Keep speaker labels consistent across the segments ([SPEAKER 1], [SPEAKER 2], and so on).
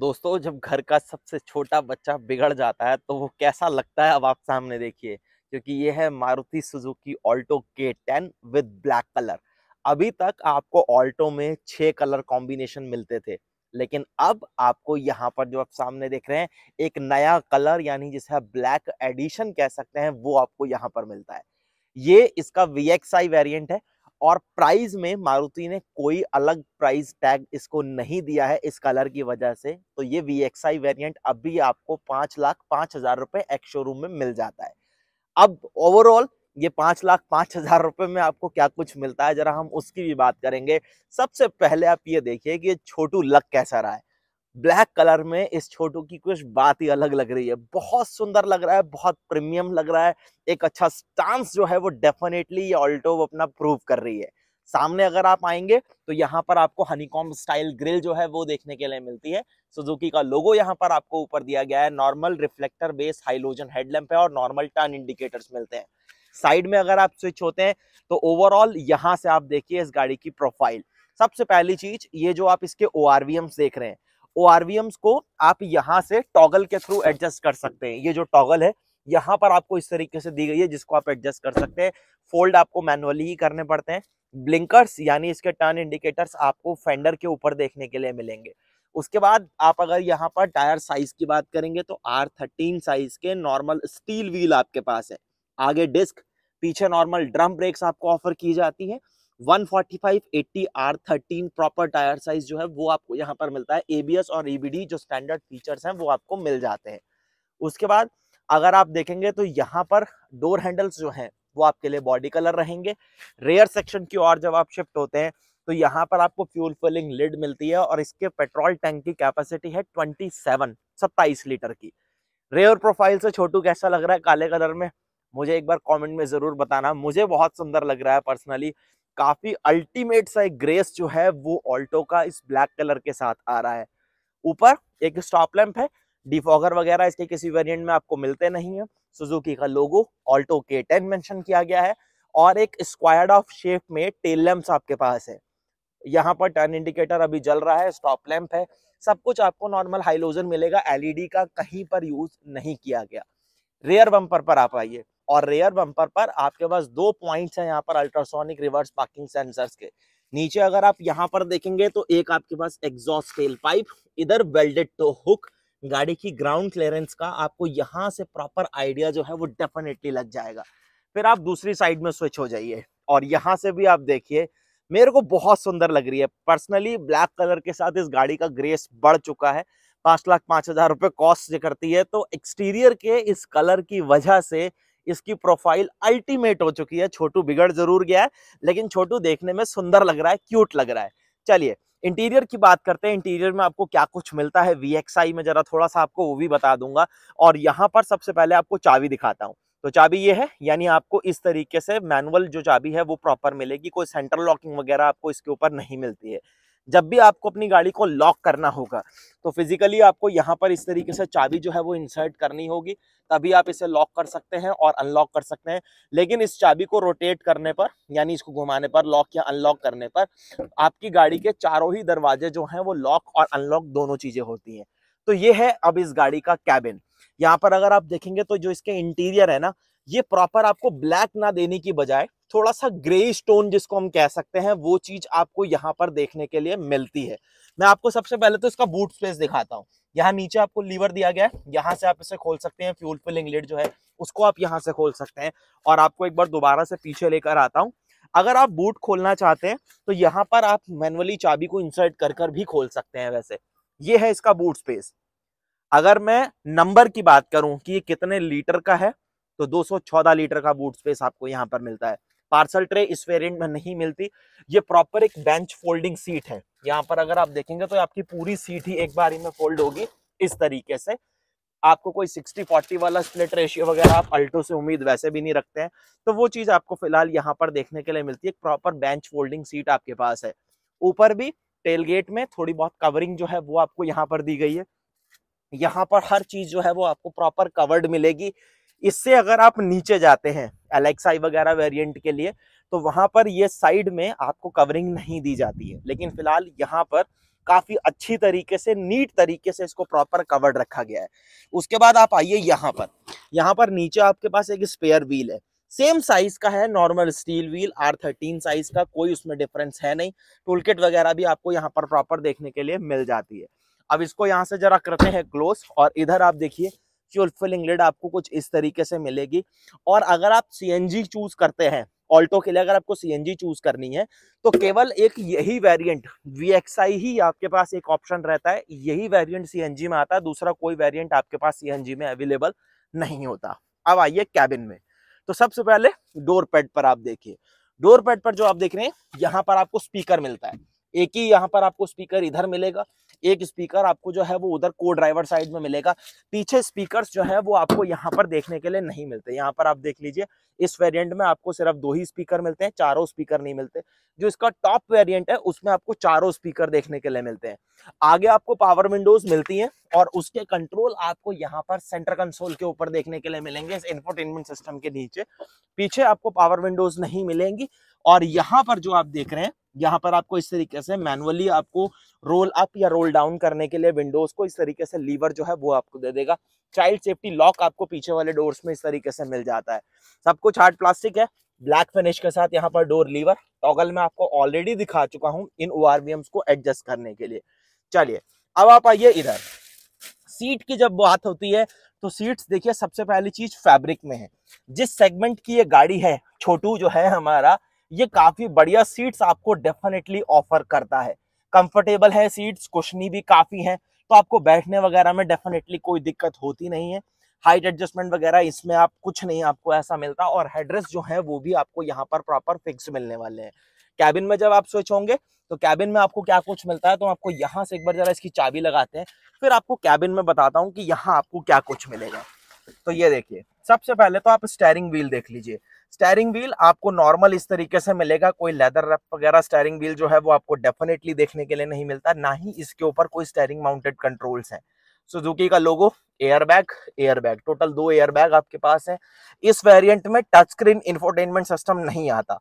[SPEAKER 1] दोस्तों जब घर का सबसे छोटा बच्चा बिगड़ जाता है तो वो कैसा लगता है अब आप सामने देखिए क्योंकि ये है Maruti Suzuki Alto K ten with black colour अभी तक आपको ऑल्टो में छह कलर कॉम्बिनेशन मिलते थे लेकिन अब आपको यहाँ पर जो आप सामने देख रहे हैं एक नया कलर यानी जिसे आप ब्लैक एडिशन कह सकते हैं वो आपको यहाँ पर मिलता है ये इसका वी एक्स आई वेरियंट है और प्राइस में मारुति ने कोई अलग प्राइस टैग इसको नहीं दिया है इस कलर की वजह से तो ये वी एक्स आई वेरियंट अभी आपको पाँच लाख पाँच हज़ार रुपये एक्स शोरूम में मिल जाता है अब ओवरऑल ये पाँच लाख पाँच हज़ार रुपये में आपको क्या कुछ मिलता है ज़रा हम उसकी भी बात करेंगे सबसे पहले आप ये देखिए कि छोटू लक कैसा रहा है ब्लैक कलर में इस छोटू की कुछ बात ही अलग लग रही है बहुत सुंदर लग रहा है बहुत प्रीमियम लग रहा है एक अच्छा स्टांस जो है वो डेफिनेटली ये ऑल्टो अपना प्रूव कर रही है सामने अगर आप आएंगे तो यहाँ पर आपको हनीकॉम स्टाइल ग्रिल जो है वो देखने के लिए मिलती है सुजुकी का लोगो यहाँ पर आपको ऊपर दिया गया है normal reflector base halogen headlamp है और नॉर्मल टर्न इंडिकेटर्स मिलते हैं साइड में अगर आप स्विच होते हैं तो ओवरऑल यहाँ से आप देखिए इस गाड़ी की प्रोफाइल सबसे पहली चीज ये जो आप इसके ओ देख रहे हैं ओ को आप यहाँ से टॉगल के थ्रू एडजस्ट कर सकते हैं ये जो टॉगल है यहाँ पर आपको इस तरीके से दी गई है जिसको आप एडजस्ट कर सकते हैं फोल्ड आपको मैनुअली ही करने पड़ते हैं ब्लिंकर्स यानी इसके टर्न इंडिकेटर्स आपको फेंडर के ऊपर देखने के लिए मिलेंगे उसके बाद आप अगर यहाँ पर टायर साइज की बात करेंगे तो आर थर्टीन साइज के नॉर्मल स्टील व्हील आपके पास है आगे डिस्क पीछे नॉर्मल ड्रम ब्रेक्स आपको ऑफर की जाती है 145 80 R13 प्रॉपर टायर साइज जो है वो आपको यहाँ पर मिलता है एबीएस और ईबीडी जो स्टैंडर्ड फीचर्स हैं वो आपको मिल जाते हैं उसके बाद अगर आप देखेंगे तो यहाँ पर डोर हैंडल्स जो हैं वो आपके लिए बॉडी कलर रहेंगे रेयर सेक्शन की ओर जब आप शिफ्ट होते हैं तो यहाँ पर आपको फ्यूल फिलिंग लिड मिलती है और इसके पेट्रोल टैंक की कैपेसिटी है 27 सेवन लीटर की रेयर प्रोफाइल से छोटू कैसा लग रहा है काले कलर में मुझे एक बार कमेंट में ज़रूर बताना मुझे बहुत सुंदर लग रहा है पर्सनली काफ़ी अल्टीमेट सा एक ग्रेस जो है वो ऑल्टो का इस ब्लैक कलर के साथ आ रहा है ऊपर एक स्टॉप लैंप है डिफॉगर वगैरह इसके किसी वेरिएंट में आपको मिलते नहीं है सुजुकी का logo Alto K ten mention किया गया है और एक स्क्वायर्ड ऑफ शेप में टेल लैम्प्स आपके पास है यहाँ पर टर्न इंडिकेटर अभी जल रहा है स्टॉप लैंप है सब कुछ आपको नॉर्मल हाइलोजन मिलेगा एलईडी e का कहीं पर यूज नहीं किया गया रेयर बम्पर पर आप आइए और रेयर बम्पर पर आपके पास दो पॉइंट्स हैं यहाँ पर अल्ट्रासोनिक रिवर्स पार्किंग सेंसर्स के नीचे अगर आप यहाँ पर देखेंगे तो एक आपके पास एग्जॉस्ट टेल पाइप इधर वेल्डेड टो हुक गाड़ी की ग्राउंड क्लियरेंस का आपको यहाँ से प्रॉपर आइडिया जो है वो डेफिनेटली लग जाएगा फिर आप दूसरी साइड में स्विच हो जाइए और यहाँ से भी आप देखिए मेरे को बहुत सुंदर लग रही है पर्सनली ब्लैक कलर के साथ इस गाड़ी का ग्रेस बढ़ चुका है पाँच लाख पाँच हजार रुपये कॉस्ट करती है तो एक्सटीरियर के इस कलर की वजह से इसकी प्रोफाइल अल्टीमेट हो चुकी है छोटू बिगड़ जरूर गया है लेकिन छोटू देखने में सुंदर लग रहा है क्यूट लग रहा है चलिए इंटीरियर की बात करते हैं इंटीरियर में आपको क्या कुछ मिलता है वी में जरा थोड़ा सा आपको वो भी बता दूंगा और यहाँ पर सबसे पहले आपको चाबी दिखाता हूँ तो चाबी ये है यानी आपको इस तरीके से मैनुअल जो चाबी है वो प्रॉपर मिलेगी कोई सेंटर लॉकिंग वगैरह आपको इसके ऊपर नहीं मिलती है जब भी आपको अपनी गाड़ी को लॉक करना होगा तो फिजिकली आपको यहाँ पर इस तरीके से चाबी जो है वो इंसर्ट करनी होगी तभी आप इसे लॉक कर सकते हैं और अनलॉक कर सकते हैं लेकिन इस चाबी को रोटेट करने पर यानी इसको घुमाने पर लॉक या अनलॉक करने पर आपकी गाड़ी के चारों ही दरवाजे जो हैं वो लॉक और अनलॉक दोनों चीज़ें होती हैं तो ये है अब इस गाड़ी का कैबिन यहाँ पर अगर आप देखेंगे तो जो इसके इंटीरियर है ना ये प्रॉपर आपको ब्लैक ना देने की बजाय थोड़ा सा ग्रे स्टोन जिसको हम कह सकते हैं वो चीज आपको यहाँ पर देखने के लिए मिलती है मैं आपको सबसे पहले तो इसका बूट स्पेस दिखाता हूँ यहाँ नीचे आपको लीवर दिया गया है यहाँ से आप इसे खोल सकते हैं फ्यूल फिलिंग लेट जो है उसको आप यहाँ से खोल सकते हैं और आपको एक बार दोबारा से पीछे लेकर आता हूँ अगर आप बूट खोलना चाहते हैं तो यहाँ पर आप मैनुअली चाबी को इंसर्ट कर कर भी खोल सकते हैं वैसे ये है इसका बूट स्पेस अगर मैं नंबर की बात करूं कि ये कितने लीटर का है तो 214 लीटर का बूट स्पेस आपको यहाँ पर मिलता है पार्सल ट्रे इस वेरिएंट में नहीं मिलती ये प्रॉपर एक बेंच फोल्डिंग सीट है यहाँ पर अगर आप देखेंगे तो आपकी पूरी सीट ही एक बार में फोल्ड होगी इस तरीके से आपको कोई 60 40 वाला स्प्लिट रेशियो वगैरह आप अल्टो से उम्मीद वैसे भी नहीं रखते हैं तो वो चीज़ आपको फिलहाल यहाँ पर देखने के लिए मिलती है प्रॉपर बेंच फोल्डिंग सीट आपके पास है ऊपर भी टेलगेट में थोड़ी बहुत कवरिंग जो है वो आपको यहाँ पर दी गई है यहाँ पर हर चीज़ जो है वो आपको प्रॉपर कवर्ड मिलेगी इससे अगर आप नीचे जाते हैं एलेक्साई वगैरह वेरिएंट के लिए तो वहां पर ये साइड में आपको कवरिंग नहीं दी जाती है लेकिन फिलहाल यहाँ पर काफी अच्छी तरीके से नीट तरीके से इसको प्रॉपर कवर्ड रखा गया है उसके बाद आप आइए यहाँ पर यहाँ पर नीचे आपके पास एक स्पेयर व्हील है सेम साइज का है normal steel wheel R thirteen size का कोई उसमें डिफरेंस है नहीं टूलकिट वगैरह भी आपको यहाँ पर प्रॉपर देखने के लिए मिल जाती है अब इसको यहाँ से जरा करते हैं क्लोज और इधर आप देखिए एक्चुअल फिलिंग लिड आपको कुछ इस तरीके से मिलेगी और अगर आप सी चूज करते हैं ऑल्टो के लिए अगर आपको सी चूज करनी है तो केवल एक यही वेरिएंट वी ही आपके पास एक ऑप्शन रहता है यही वेरिएंट सी में आता है दूसरा कोई वेरिएंट आपके पास सी में अवेलेबल नहीं होता अब आइए कैबिन में तो सबसे पहले डोर पैड पर आप देखिए डोर पैड पर जो आप देख रहे हैं यहाँ पर आपको स्पीकर मिलता है एक ही यहाँ पर आपको स्पीकर इधर मिलेगा एक स्पीकर आपको जो है वो उधर को ड्राइवर साइड में मिलेगा पीछे स्पीकर जो है वो आपको यहाँ पर देखने के लिए नहीं मिलते यहाँ पर आप देख लीजिए इस वेरियंट में आपको सिर्फ दो ही स्पीकर मिलते हैं चारों स्पीकर नहीं मिलते जो इसका टॉप वेरियंट है उसमें आपको चारों स्पीकर देखने के लिए मिलते हैं आगे आपको पावर विंडोज मिलती है और उसके कंट्रोल आपको यहाँ पर सेंटर कंसोल के ऊपर देखने के लिए मिलेंगे इस इंफोटेनमेंट सिस्टम के नीचे पीछे आपको पावर विंडोज नहीं मिलेंगी और यहाँ पर जो आप देख रहे हैं यहाँ पर आपको इस तरीके से मैनुअली आपको रोल अप या रोल डाउन करने के लिए विंडोज को इस तरीके से लीवर जो है वो आपको दे देगा चाइल्ड सेफ्टी लॉक आपको पीछे वाले डोर्स में इस तरीके से मिल जाता है सब कुछ हार्ड प्लास्टिक है ब्लैक फिनिश के साथ यहाँ पर डोर लीवर टॉगल में आपको ऑलरेडी दिखा चुका हूँ इन ओ को एडजस्ट करने के लिए चलिए अब आप आइए इधर सीट की जब बात होती है तो सीट्स देखिए सबसे पहली चीज फैब्रिक में है जिस सेगमेंट की ये गाड़ी है छोटू जो है हमारा ये काफी बढ़िया सीट्स आपको डेफिनेटली ऑफर करता है कंफर्टेबल है सीट्स कुशनी भी काफी है तो आपको बैठने वगैरह में डेफिनेटली कोई दिक्कत होती नहीं है हाइट एडजस्टमेंट वगैरह इसमें आप कुछ नहीं आपको ऐसा मिलता और हेड्रेस जो है वो भी आपको यहाँ पर प्रॉपर फिक्स मिलने वाले हैं कैबिन में जब आप स्विच होंगे तो कैबिन में आपको क्या कुछ मिलता है तो आपको यहाँ से एक बार जरा इसकी चाबी लगाते हैं फिर आपको कैबिन में बताता हूँ कि यहाँ आपको क्या कुछ मिलेगा तो ये देखिए सबसे पहले तो आप स्टेयरिंग व्हील देख लीजिए स्टेयरिंग व्हील आपको नॉर्मल इस तरीके से मिलेगा कोई लेदर रैप वगैरह स्टेयरिंग व्हील जो है वो आपको डेफिनेटली देखने के लिए नहीं मिलता ना ही इसके ऊपर कोई स्टेयरिंग माउंटेड कंट्रोल्स हैं सुजुकी का लोगो एयरबैग एयरबैग टोटल दो एयरबैग आपके पास है इस वेरिएंट में टच स्क्रीन इंफोटेनमेंट सिस्टम नहीं आता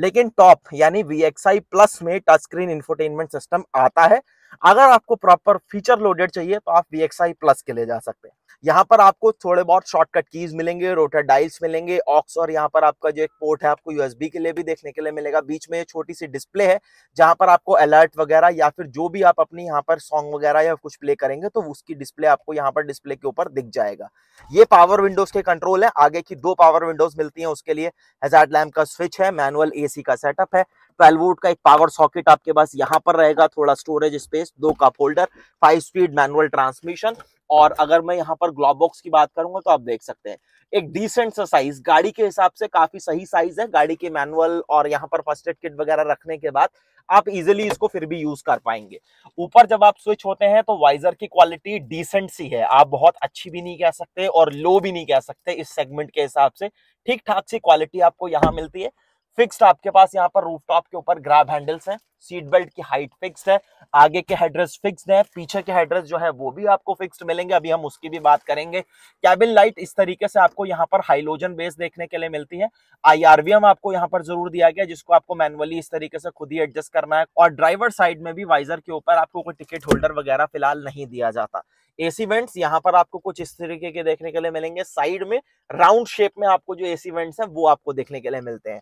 [SPEAKER 1] लेकिन टॉप यानी वी प्लस में टच स्क्रीन इंफोटेनमेंट सिस्टम आता है अगर आपको प्रॉपर फीचर लोडेड चाहिए तो आप वी प्लस के लिए जा सकते हैं यहाँ पर आपको थोड़े बहुत शॉर्टकट कीज मिलेंगे रोटर डाइल्स मिलेंगे ऑक्स और यहाँ पर आपका जो एक पोर्ट है आपको यूएसबी के लिए भी देखने के लिए मिलेगा बीच में छोटी सी डिस्प्ले है जहां पर आपको अलर्ट वगैरह या फिर जो भी आप अपनी यहाँ पर सॉन्ग वगैरह या कुछ प्ले करेंगे तो उसकी डिस्प्ले आपको यहाँ पर डिस्प्ले के ऊपर दिख जाएगा ये पावर विंडोज के कंट्रोल है आगे की दो पावर विंडोज मिलती है उसके लिए हेजार्ड लैम्प का स्विच है मैनुअल एसी का सेटअप है ट्वेल्व का एक पावर सॉकेट आपके पास यहाँ पर रहेगा थोड़ा स्टोरेज स्पेस दो का folder five speed manual transmission और अगर मैं यहाँ पर ग्लॉब बॉक्स की बात करूंगा तो आप देख सकते हैं एक डिसेंट सा साइज गाड़ी के हिसाब से काफी सही साइज है गाड़ी के मैनुअल और यहाँ पर फर्स्ट एड किट वगैरह रखने के बाद आप इजिली इसको फिर भी यूज कर पाएंगे ऊपर जब आप स्विच होते हैं तो वाइजर की क्वालिटी डिसेंट सी है आप बहुत अच्छी भी नहीं कह सकते और लो भी नहीं कह सकते इस सेगमेंट के हिसाब से ठीक ठाक सी क्वालिटी आपको यहाँ मिलती है फिक्स्ड आपके पास यहाँ पर रूफ टॉप के ऊपर ग्राब हैंडल्स हैं सीट बेल्ट की हाइट फिक्स्ड है आगे के हेड्रेस फिक्स्ड हैं पीछे के हेड्रेस जो है वो भी आपको फिक्स्ड मिलेंगे अभी हम उसकी भी बात करेंगे कैबिन लाइट इस तरीके से आपको यहाँ पर हाइलोजन बेस देखने के लिए मिलती है आईआरवीएम आपको यहाँ पर जरूर दिया गया जिसको आपको मैनुअली इस तरीके से खुद ही एडजस्ट करना है और ड्राइवर साइड में भी वाइजर के ऊपर आपको कोई टिकट होल्डर वगैरह फिलहाल नहीं दिया जाता एसी वेंट्स यहाँ पर आपको कुछ इस तरीके के देखने के लिए मिलेंगे साइड में राउंड शेप में आपको जो एसी वेंट्स हैं वो आपको देखने के लिए मिलते हैं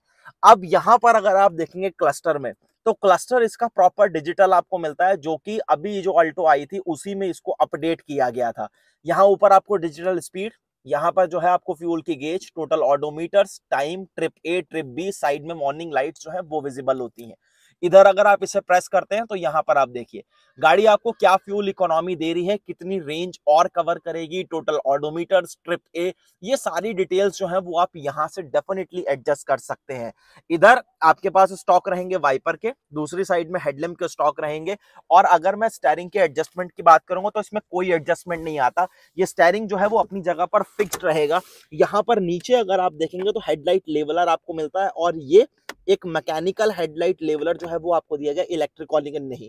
[SPEAKER 1] अब यहाँ पर अगर आप देखेंगे क्लस्टर में तो क्लस्टर इसका प्रॉपर डिजिटल आपको मिलता है जो कि अभी जो अल्टो आई थी उसी में इसको अपडेट किया गया था यहाँ ऊपर आपको डिजिटल स्पीड यहाँ पर जो है आपको फ्यूल की gauge total odometers time trip A trip B side में मॉर्निंग लाइट्स जो है वो विजिबल होती है इधर अगर आप इसे प्रेस करते हैं तो यहाँ पर आप देखिए गाड़ी आपको क्या फ्यूल इकोनॉमी दे रही है कितनी रेंज और कवर करेगी टोटल ऑडोमीटर स्ट्रिप ए ये सारी डिटेल्स जो है वो आप यहाँ से डेफिनेटली एडजस्ट कर सकते हैं इधर आपके पास स्टॉक रहेंगे वाइपर के दूसरी साइड में हेडलैम्प के स्टॉक रहेंगे और अगर मैं स्टेरिंग के एडजस्टमेंट की बात करूंगा तो इसमें कोई एडजस्टमेंट नहीं आता ये स्टेरिंग जो है वो अपनी जगह पर फिक्स रहेगा यहाँ पर नीचे अगर आप देखेंगे तो हेडलाइट लेवलर आपको मिलता है और ये एक मैकेनिकल हेडलाइट लेवलर जो है वो आपको दिया गया इलेक्ट्रिक वाली इलेक्ट्रिकॉनिक नहीं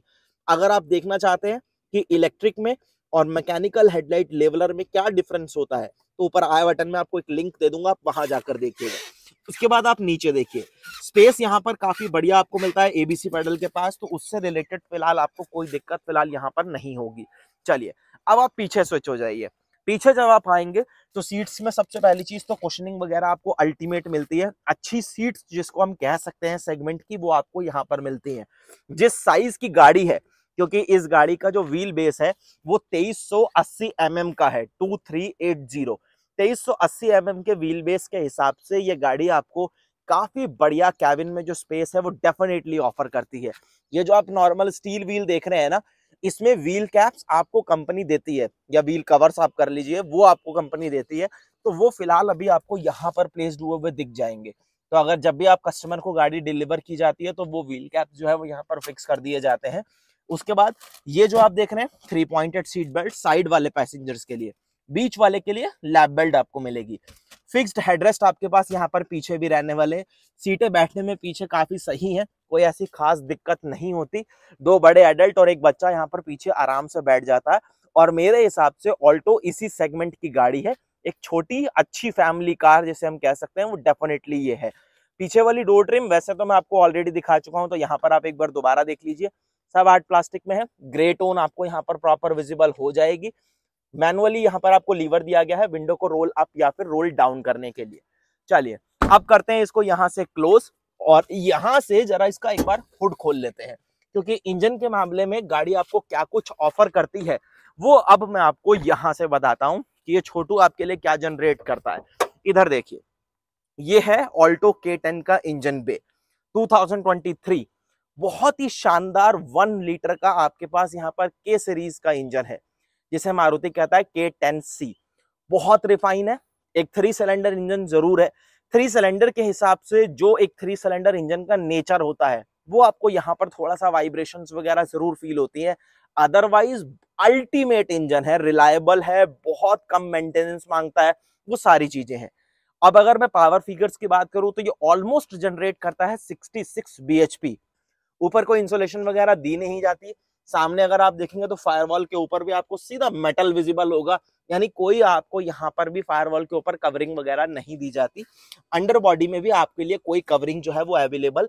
[SPEAKER 1] अगर आप देखना चाहते हैं कि इलेक्ट्रिक में और मैकेनिकल हेडलाइट लेवलर में क्या डिफरेंस होता है तो ऊपर आए बटन में आपको एक लिंक दे दूंगा आप वहां जाकर देखिएगा उसके बाद आप नीचे देखिए स्पेस यहाँ पर काफी बढ़िया आपको मिलता है एबीसी पेडल के पास तो उससे रिलेटेड फिलहाल आपको कोई दिक्कत फिलहाल यहाँ पर नहीं होगी चलिए अब आप पीछे स्विच हो जाइए पीछे जब आप आएंगे तो सीट्स में सबसे पहली चीज तो क्वेश्चनिंग वगैरह आपको अल्टीमेट मिलती है अच्छी सीट्स जिसको हम कह सकते हैं सेगमेंट की वो आपको यहाँ पर मिलती है जिस साइज की गाड़ी है क्योंकि इस गाड़ी का जो व्हील बेस है वो 2380 mm का है 2380 2380 mm के व्हील बेस के हिसाब से ये गाड़ी आपको काफी बढ़िया कैबिन में जो स्पेस है वो डेफिनेटली ऑफर करती है ये जो आप नॉर्मल स्टील व्हील देख रहे हैं ना इसमें व्हील कैप्स आपको कंपनी देती है या व्हील कवर्स आप कर लीजिए वो आपको कंपनी देती है तो वो फिलहाल अभी आपको यहाँ पर प्लेसड हुए हुए दिख जाएंगे तो अगर जब भी आप कस्टमर को गाड़ी डिलीवर की जाती है तो वो व्हील कैप जो है वो यहाँ पर फिक्स कर दिए जाते हैं उसके बाद ये जो आप देख रहे हैं three pointed seat belt side वाले पैसेंजर्स के लिए बीच वाले के लिए लैब बेल्ट आपको मिलेगी फिक्स्ड हेडरेस्ट आपके पास यहाँ पर पीछे भी रहने वाले सीटें बैठने में पीछे काफी सही है कोई ऐसी खास दिक्कत नहीं होती दो बड़े एडल्ट और एक बच्चा यहाँ पर पीछे आराम से बैठ जाता है और मेरे हिसाब से ऑल्टो इसी सेगमेंट की गाड़ी है एक छोटी अच्छी फैमिली कार जैसे हम कह सकते हैं वो डेफिनेटली ये है पीछे वाली डोर ट्रिम वैसे तो मैं आपको ऑलरेडी दिखा चुका हूँ तो यहाँ पर आप एक बार दोबारा देख लीजिए सब आर्ट प्लास्टिक में है ग्रे टोन आपको यहाँ पर प्रॉपर विजिबल हो जाएगी मैनुअली यहाँ पर आपको लीवर दिया गया है विंडो को रोल अप या फिर रोल डाउन करने के लिए चलिए अब करते हैं इसको यहाँ से क्लोज और यहाँ से जरा इसका एक बार हुड खोल लेते हैं क्योंकि इंजन के मामले में गाड़ी आपको क्या कुछ ऑफर करती है वो अब मैं आपको यहाँ से बताता हूँ कि ये छोटू आपके लिए क्या जनरेट करता है इधर देखिए ये है ऑल्टो के टेन का इंजन बे 2023 बहुत ही शानदार वन लीटर का आपके पास यहाँ पर के सीरीज का इंजन है जिसे मारुति कहता है के टेन सी बहुत रिफाइन है एक थ्री सिलेंडर इंजन जरूर है थ्री सिलेंडर के हिसाब से जो एक थ्री सिलेंडर इंजन का नेचर होता है वो आपको यहाँ पर थोड़ा सा वाइब्रेशंस वगैरह जरूर फील होती है अदरवाइज अल्टीमेट इंजन है रिलायबल है बहुत कम मेंटेनेंस मांगता है वो सारी चीजें हैं अब अगर मैं पावर फिगर्स की बात करूं तो ये ऑलमोस्ट जनरेट करता है 66 सिक्स ऊपर कोई इंसोलेशन वगैरह दी नहीं जाती सामने अगर आप देखेंगे तो फायरवॉल के ऊपर भी आपको सीधा मेटल विजिबल होगा यानी कोई आपको यहाँ पर भी फायरवॉल के ऊपर कवरिंग वगैरह नहीं दी जाती अंडर बॉडी में भी आपके लिए कोई कवरिंग जो है वो अवेलेबल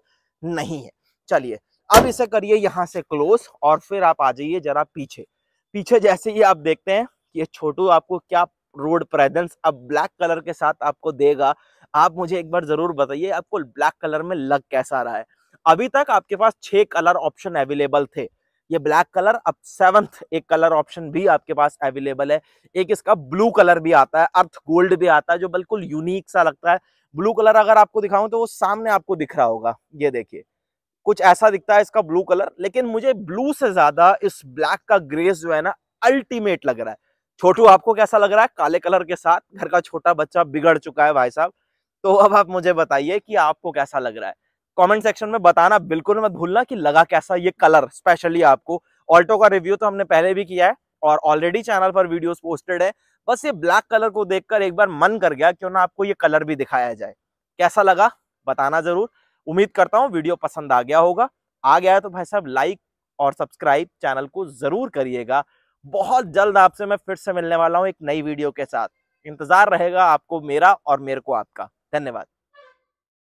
[SPEAKER 1] नहीं है चलिए अब इसे करिए यहाँ से क्लोज और फिर आप आ जाइए जरा पीछे पीछे जैसे ही आप देखते हैं ये छोटू आपको क्या रोड प्रेजेंस अब ब्लैक कलर के साथ आपको देगा आप मुझे एक बार जरूर बताइए आपको ब्लैक कलर में लग कैसा रहा है अभी तक आपके पास छह कलर ऑप्शन अवेलेबल थे ये ब्लैक कलर अब सेवंथ एक कलर ऑप्शन भी आपके पास अवेलेबल है एक इसका ब्लू कलर भी आता है अर्थ गोल्ड भी आता है जो बिल्कुल यूनिक सा लगता है ब्लू कलर अगर आपको दिखाऊं तो वो सामने आपको दिख रहा होगा ये देखिए कुछ ऐसा दिखता है इसका ब्लू कलर लेकिन मुझे ब्लू से ज्यादा इस ब्लैक का ग्रेस जो है ना अल्टीमेट लग रहा है छोटू आपको कैसा लग रहा है काले कलर के साथ घर का छोटा बच्चा बिगड़ चुका है भाई साहब तो अब आप मुझे बताइए कि आपको कैसा लग रहा है कमेंट सेक्शन में बताना बिल्कुल मत भूलना कि लगा कैसा ये कलर स्पेशली आपको ऑल्टो का रिव्यू तो हमने पहले भी किया है और ऑलरेडी चैनल पर वीडियोस पोस्टेड है बस ये ब्लैक कलर को देखकर एक बार मन कर गया क्यों ना आपको ये कलर भी दिखाया जाए कैसा लगा बताना जरूर उम्मीद करता हूँ वीडियो पसंद आ गया होगा आ गया तो भाई साहब लाइक और सब्सक्राइब चैनल को जरूर करिएगा बहुत जल्द आपसे मैं फिर से मिलने वाला हूँ एक नई वीडियो के साथ इंतजार रहेगा आपको मेरा और मेरे को आपका धन्यवाद